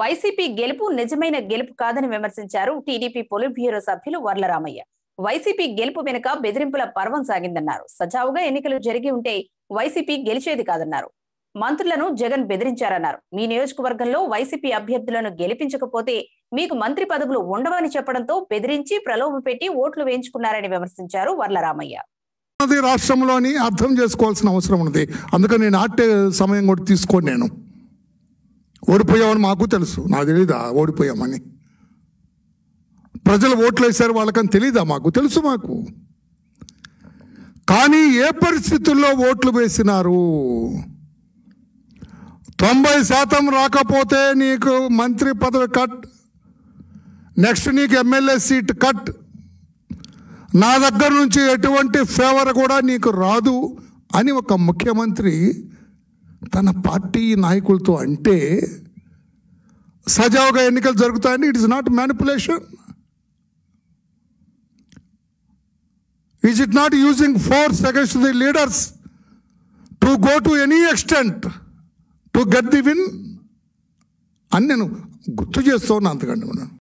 YCP గెలుపు నిజమైన గెలుపు కాదని విమర్శించారు టీడీపీ పొలిట్ బ్యూరో సభ్యులు వర్లరామయ్య వైసీపీ గెలుపు వెనుక బెదిరింపుల పర్వం సాగిందన్నారు సజావుగా ఎన్నికలు జరిగి ఉంటే వైసీపీ గెలిచేది కాదన్నారు మంత్రులను జగన్ బెదిరించారన్నారు మీ నియోజకవర్గంలో వైసీపీ అభ్యర్థులను గెలిపించకపోతే మీకు మంత్రి పదవులు ఉండవని చెప్పడంతో బెదిరించి ప్రలోభ పెట్టి ఓట్లు వేయించుకున్నారని విమర్శించారు వర్లరామయ్య రాష్ట్రంలోని అర్థం చేసుకోవాల్సిన అవసరం ఉంది అందుకని నేను ఆటే సమయం కూడా తీసుకోండి నేను ఓడిపోయామని మాకు తెలుసు నాకు తెలీదా ఓడిపోయామని ప్రజలు ఓట్లు వేశారు వాళ్ళకని తెలీదా మాకు తెలుసు మాకు కానీ ఏ పరిస్థితుల్లో ఓట్లు వేసినారు తొంభై శాతం రాకపోతే నీకు మంత్రి పదవి కట్ నెక్స్ట్ నీకు ఎమ్మెల్యే సీట్ కట్ నా దగ్గర నుంచి ఎటువంటి ఫేవర్ కూడా నీకు రాదు అని ఒక ముఖ్యమంత్రి తన పార్టీ నాయకులతో అంటే సజావుగా ఎన్నికలు జరుగుతాయని it is not manipulation is it not using force against the leaders to go to any extent to get the win అని నేను గుర్తు చేస్తూ ఉన్నా మనం